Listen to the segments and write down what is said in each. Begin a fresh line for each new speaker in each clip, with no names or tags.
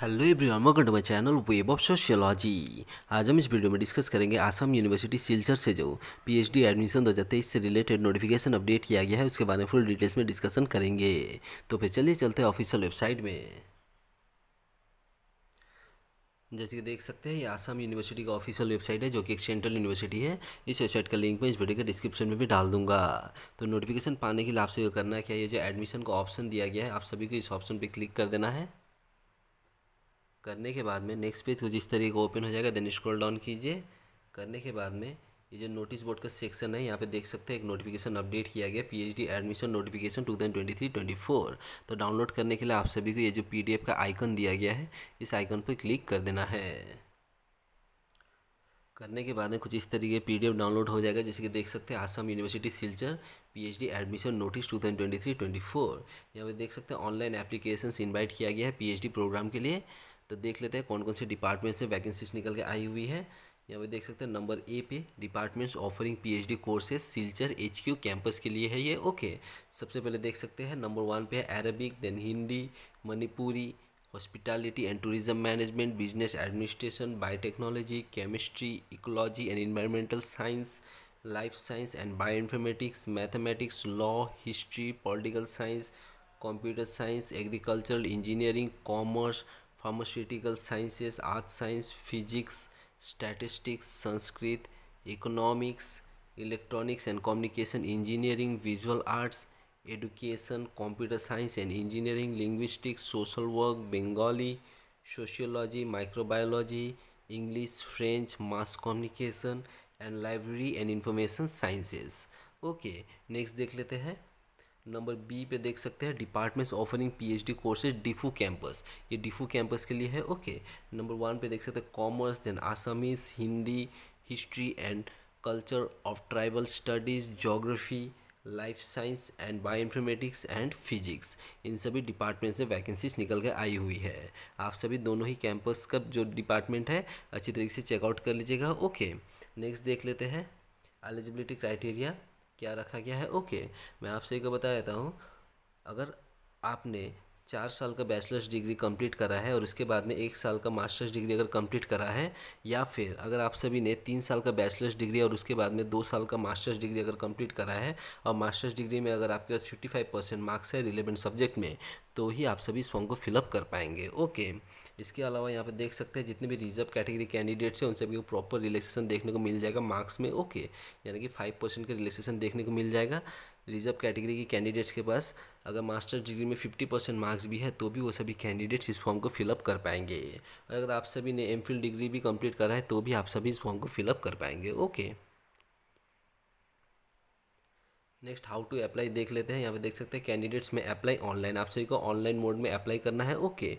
Hello everyone welcome to my channel web of sociology आज हम इस वीडियो में डिस्कस करेंगे आसाम यूनिवर्सिटी सिलचर से जो पीएचडी एडमिशन तेईस से रिलेटेड नोटिफिकेशन अपडेट किया गया है उसके बारे में फुल डिटेल्स में डिस्कशन करेंगे तो फिर चलिए चलते हैं ऑफिशियल वेबसाइट में जैसे कि देख सकते हैं ये आसाम यूनिवर्सिटी का ऑफिशियल वेबसाइट है जो कि एक सेंट्रल यूनिवर्सिटी है इस वेबसाइट का लिंक मैं इस वीडियो के डिस्क्रिप्शन में भी डाल दूंगा तो नोटिफिकेशन पाने के लिए आपसे ये करना है क्या ये जो एडमिशन का ऑप्शन दिया गया है आप सभी को इस ऑप्शन पर क्लिक कर देना है करने के बाद में नेक्स्ट पेज कुछ इस तरीके ओपन हो जाएगा देन स्क्रॉल डाउन कीजिए करने के बाद में ये जो नोटिस बोर्ड का सेक्शन है यहाँ पे देख सकते हैं एक नोटिफिकेशन अपडेट किया गया PhD admission notification two thousand twenty three twenty four तो डाउनलोड करने के लिए आप सभी को ये जो पीडीएफ का आइकन दिया गया है इस आइकन पर क्लिक कर देना है करने के बाद में कुछ इस तरीके पीडीएफ डाउनलोड हो जाएगा जैसे कि देख सकते हैं Assam university Silchar PhD admission notice two thousand twenty three twenty four यहाँ पर देख सकते हैं ऑनलाइन एप्लीकेशन इन्वाइट किया गया है पीएचडी प्रोग्राम के लिए तो देख लेते हैं कौन कौन से डिपार्टमेंट से वैकेंसीज निकल के आई हुई है यहाँ पे देख सकते हैं नंबर ए पे departments offering PhD courses Silchar HQ campus के लिए है ये ओके सबसे पहले देख सकते हैं नंबर वन पे है Arabic then Hindi Manipuri hospitality and tourism management business administration biotechnology chemistry ecology and environmental science life science and bio bioinformatics mathematics law history political science computer science agricultural engineering commerce pharmaceutical sciences earth science physics statistics Sanskrit economics electronics and communication engineering visual arts education computer science and engineering linguistics social work Bengali sociology microbiology English French mass communication and library and information sciences okay next देख लेते हैं number B पे देख सकते हैं departments offering PhD courses Diphu campus ये Diphu campus के लिए है ओके नंबर वन पे देख सकते हैं commerce then Assamese Hindi history and culture of tribal studies geography life science and bio informatics and physics इन सभी डिपार्टमेंट से वैकेंसीज निकल के आई हुई है आप सभी दोनों ही कैंपस का जो डिपार्टमेंट है अच्छी तरीके से चेकआउट कर लीजिएगा ओके नेक्स्ट देख लेते हैं एलिजिबिलिटी क्राइटेरिया क्या रखा गया है ओके मैं आपसे एक बता देता हूँ अगर आपने चार साल का बैचलर्स डिग्री कंप्लीट करा है और उसके बाद में एक साल का मास्टर्स डिग्री अगर कंप्लीट करा है या फिर अगर आप सभी ने तीन साल का बैचलर्स डिग्री और उसके बाद में दो साल का मास्टर्स डिग्री अगर कंप्लीट करा है और मास्टर्स डिग्री में अगर आपके पास फिफ्टी फाइव परसेंट मार्क्स है रिलेवेंट सब्जेक्ट में तो ही आप सभी इस फॉर्म को फिलअप कर पाएंगे ओके इसके अलावा यहाँ पे देख सकते हैं जितने भी रिजर्व कैटेगरी कैंडिडेट्स हैं उन सभी को प्रॉपर रिलेक्सेशन देखने को मिल जाएगा मार्क्स में ओके यानी कि फाइव परसेंट का रिलेक्सेशन देखने को मिल जाएगा रिजर्व कैटेगरी के कैंडिडेट्स के पास अगर मास्टर्स डिग्री में फिफ्टी परसेंट मार्क्स भी है तो भी वो सभी कैंडिडेट्स इस फॉर्म को फिलअप कर पाएंगे और अगर आप सभी ने एम डिग्री भी कम्प्लीट करा है तो भी आप सभी इस फॉर्म को फिलअप कर पाएंगे okay next how to apply देख लेते हैं यहाँ पे देख सकते हैं कैंडिडेट्स में अप्लाई ऑनलाइन आप सभी को ऑनलाइन मोड में अप्लाई करना है ओके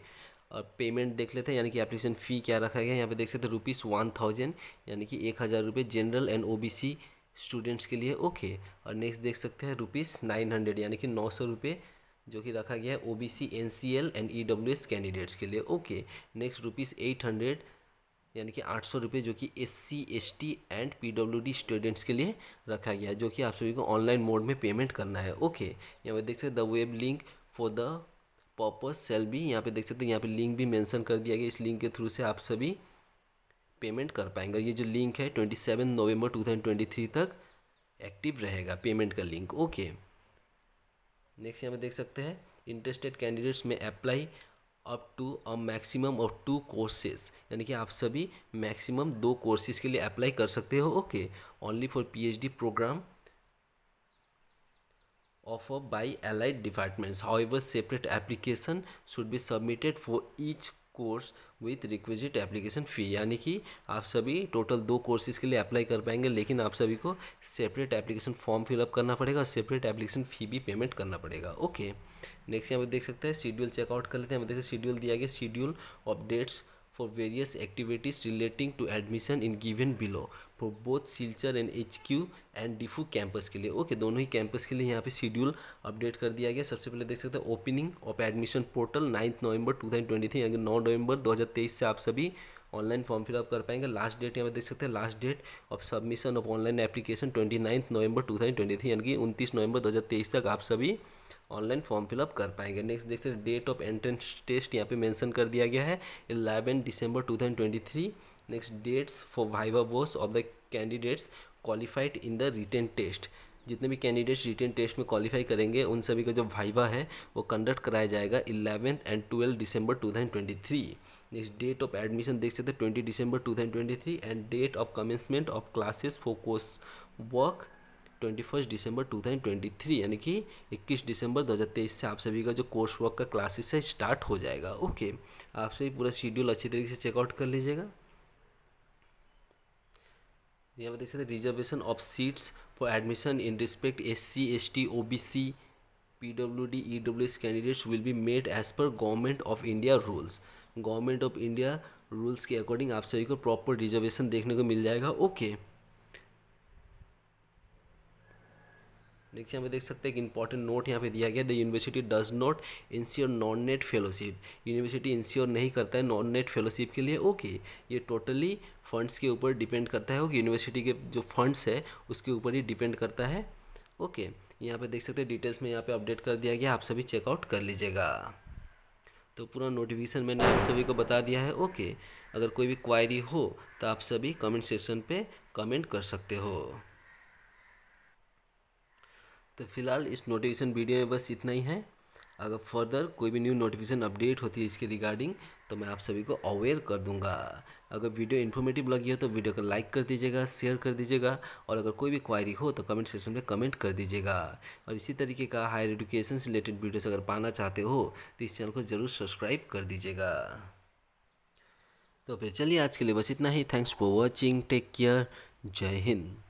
और पेमेंट देख लेते हैं यानी कि एप्लीकेशन फ़ी क्या रखा गया है यहाँ पे देख सकते हैं रुपीस वन थाउजेंड यानी कि एक हज़ार रुपये जनरल एंड ओबीसी स्टूडेंट्स के लिए ओके और नेक्स्ट देख सकते हैं रुपीस नाइन हंड्रेड यानी कि नौ सौ रुपये जो कि रखा गया है O B C N C L and E W S candidates के लिए okay next rupees eight hundred यानी कि आठ सौ रुपये जो कि S C S T and P W D students के लिए रखा गया है जो कि आप सभी को ऑनलाइन मोड में पेमेंट करना है ओके यहाँ पर देख सकते the web link for the purpose sale भी यहाँ पे देख सकते हैं यहाँ पे लिंक भी मेंशन कर दिया गया इस लिंक के थ्रू से आप सभी पेमेंट कर पाएंगे ये जो लिंक है twenty seven November two thousand twenty three तक एक्टिव रहेगा पेमेंट का लिंक ओके नेक्स्ट यहाँ पे देख सकते हैं इंटरेस्टेड कैंडिडेट्स में apply up to a maximum of two courses यानी कि आप सभी मैक्सिमम दो कोर्सेज के लिए अप्लाई कर सकते हो okay only for the program offered by allied departments. However, separate application should be submitted for each course with requisite application fee यानी कि आप सभी टोटल दो कोर्सेज़ के लिए अप्लाई कर पाएंगे लेकिन आप सभी को सेपरेट एप्लीकेशन फॉर्म फिलअप करना पड़ेगा और सेपरेट एप्लीकेशन फ़ी भी पेमेंट करना पड़ेगा ओके नेक्स्ट यहाँ पर देख सकते हैं शेड्यूल चेकआउट कर लेते हैं हम देखिए हैं शेड्यूल दिया गया schedule of dates for various activities relating to admission in given below for both Silchar and H Q and Diphu campus के लिए ओके okay, दोनों ही कैंपस के लिए यहाँ पे शेड्यूल अपडेट कर दिया गया सबसे पहले देख सकते हैं opening of admission portal ninth November 2023 यानी नौ नवंबर तेईस से आप सभी ऑनलाइन फॉर्म फिलअप कर पाएंगे लास्ट डेट यहाँ पर देख सकते हैं last date of submission of online application twenty ninth November two thousand twenty three यानी कि उनतीस नवंबर दो हज़ार तेईस तक आप सभी ऑनलाइन फॉर्म फिलअप कर पाएंगे नेक्स्ट देख सकते हैं डेट ऑफ एंट्रेंस टेस्ट यहाँ पे मेंशन कर दिया गया है eleven December two thousand twenty three next dates for viva voce of the candidates qualified in the written test जितने भी कैंडिडेट्स रिटर्न टेस्ट में क्वालिफाई करेंगे उन सभी का जो वाइवा है वो कंडक्ट कराया जाएगा eleventh and twelfth December two thousand twenty three next date of admission देख सकते हैं twenty December two thousand twenty three and date of commencement of classes for course work twenty first December two thousand twenty three यानी कि इक्कीस दिसंबर दो हज़ार तेईस से आप सभी का जो कोर्स वर्क का क्लासेस है स्टार्ट हो जाएगा ओके आप सभी पूरा शेड्यूल अच्छी तरीके से चेकआउट कर लीजिएगा यहाँ पर देख सकते हैं reservation of seats for admission in respect S C S T O B C P W D E W S candidates will be made as per government of India rules government of India rules के according आप सभी को proper reservation देखने को मिल जाएगा okay okay. Next यहाँ पे देख सकते हैं एक इंपॉर्टेंट नोट यहाँ पे दिया गया the university does not ensure non NET fellowship university ensure नहीं करता है नॉन नेट फेलोशिप के लिए ओके okay, ये टोटली फंड्स के ऊपर डिपेंड करता है कि यूनिवर्सिटी के जो फंड्स है उसके ऊपर ही डिपेंड करता है ओके okay, यहाँ पे देख सकते हैं डिटेल्स में यहाँ पे अपडेट कर दिया गया आप सभी चेकआउट कर लीजिएगा तो पूरा नोटिफिकेशन मैंने आप सभी को बता दिया है ओके okay, अगर कोई भी क्वायरी हो तो आप सभी कमेंट सेक्शन पर कमेंट कर सकते हो तो फिलहाल इस नोटिफिकेशन वीडियो में बस इतना ही है अगर फर्दर कोई भी न्यू नोटिफिकेशन अपडेट होती है इसके रिगार्डिंग तो मैं आप सभी को अवेयर कर दूंगा अगर वीडियो इन्फॉर्मेटिव लगी हो तो वीडियो को लाइक कर दीजिएगा शेयर कर दीजिएगा और अगर कोई भी क्वायरी हो तो कमेंट सेक्शन में कमेंट कर दीजिएगा और इसी तरीके का हायर एजुकेशन से रिलेटेड वीडियोस अगर पाना चाहते हो तो इस चैनल को ज़रूर सब्सक्राइब कर दीजिएगा तो फिर चलिए आज के लिए बस इतना ही thanks for watching take care जय हिंद